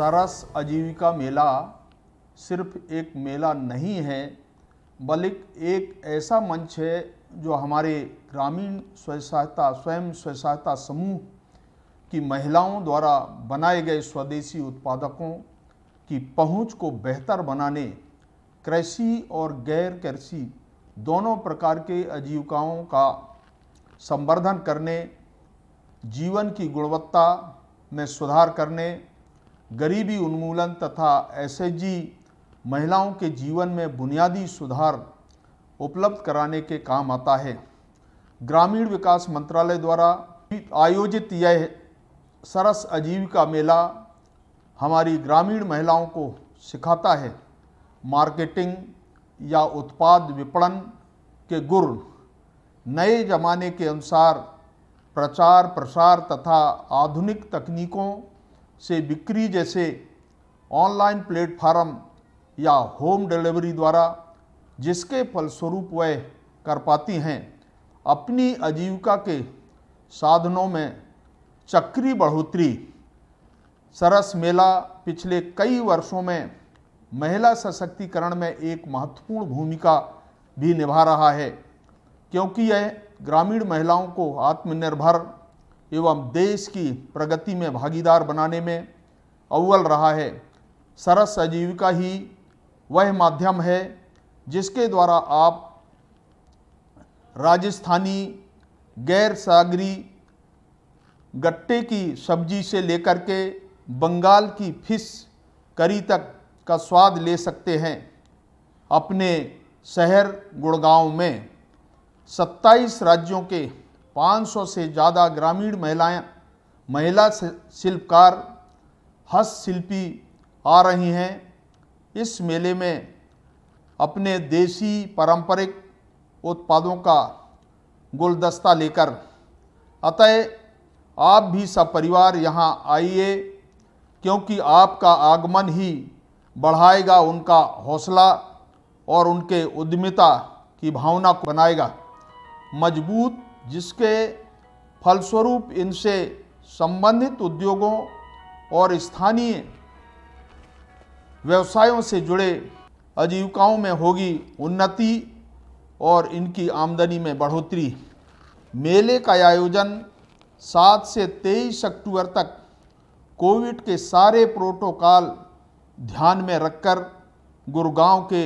सरस आजीविका मेला सिर्फ एक मेला नहीं है बल्कि एक ऐसा मंच है जो हमारे ग्रामीण स्वयं सहायता स्वयं स्वयं सहायता समूह की महिलाओं द्वारा बनाए गए स्वदेशी उत्पादकों की पहुंच को बेहतर बनाने कृषि और गैर कृषि दोनों प्रकार के आजीविकाओं का संवर्धन करने जीवन की गुणवत्ता में सुधार करने गरीबी उन्मूलन तथा एसएचजी महिलाओं के जीवन में बुनियादी सुधार उपलब्ध कराने के काम आता है ग्रामीण विकास मंत्रालय द्वारा आयोजित यह सरस आजीविका मेला हमारी ग्रामीण महिलाओं को सिखाता है मार्केटिंग या उत्पाद विपणन के गुर नए जमाने के अनुसार प्रचार प्रसार तथा आधुनिक तकनीकों से बिक्री जैसे ऑनलाइन प्लेटफार्म या होम डिलीवरी द्वारा जिसके फलस्वरूप वह कर पाती हैं अपनी आजीविका के साधनों में चक्री बढ़ोतरी सरस मेला पिछले कई वर्षों में महिला सशक्तिकरण में एक महत्वपूर्ण भूमिका भी निभा रहा है क्योंकि यह ग्रामीण महिलाओं को आत्मनिर्भर एवं देश की प्रगति में भागीदार बनाने में अव्वल रहा है सरस आजीविका ही वह माध्यम है जिसके द्वारा आप राजस्थानी गैर सागरी गट्टे की सब्जी से लेकर के बंगाल की फिश करी तक का स्वाद ले सकते हैं अपने शहर गुड़गांव में 27 राज्यों के 500 से ज़्यादा ग्रामीण महिलाएं महिला शिल्पकार हस्तशिल्पी आ रही हैं इस मेले में अपने देसी पारंपरिक उत्पादों का गुलदस्ता लेकर अतः आप भी सपरिवार यहाँ आइए क्योंकि आपका आगमन ही बढ़ाएगा उनका हौसला और उनके उद्यमिता की भावना को बनाएगा मजबूत जिसके फलस्वरूप इनसे संबंधित उद्योगों और स्थानीय व्यवसायों से जुड़े आजीविकाओं में होगी उन्नति और इनकी आमदनी में बढ़ोतरी मेले का आयोजन 7 से 23 अक्टूबर तक कोविड के सारे प्रोटोकॉल ध्यान में रखकर गुरुगांव के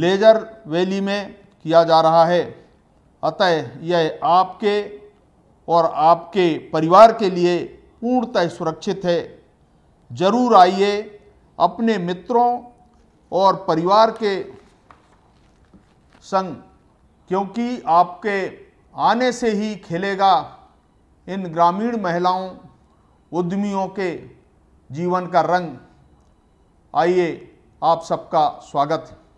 लेजर वैली में किया जा रहा है अतः यह आपके और आपके परिवार के लिए पूर्णतः सुरक्षित है ज़रूर आइए अपने मित्रों और परिवार के संग क्योंकि आपके आने से ही खेलेगा इन ग्रामीण महिलाओं उद्यमियों के जीवन का रंग आइए आप सबका स्वागत है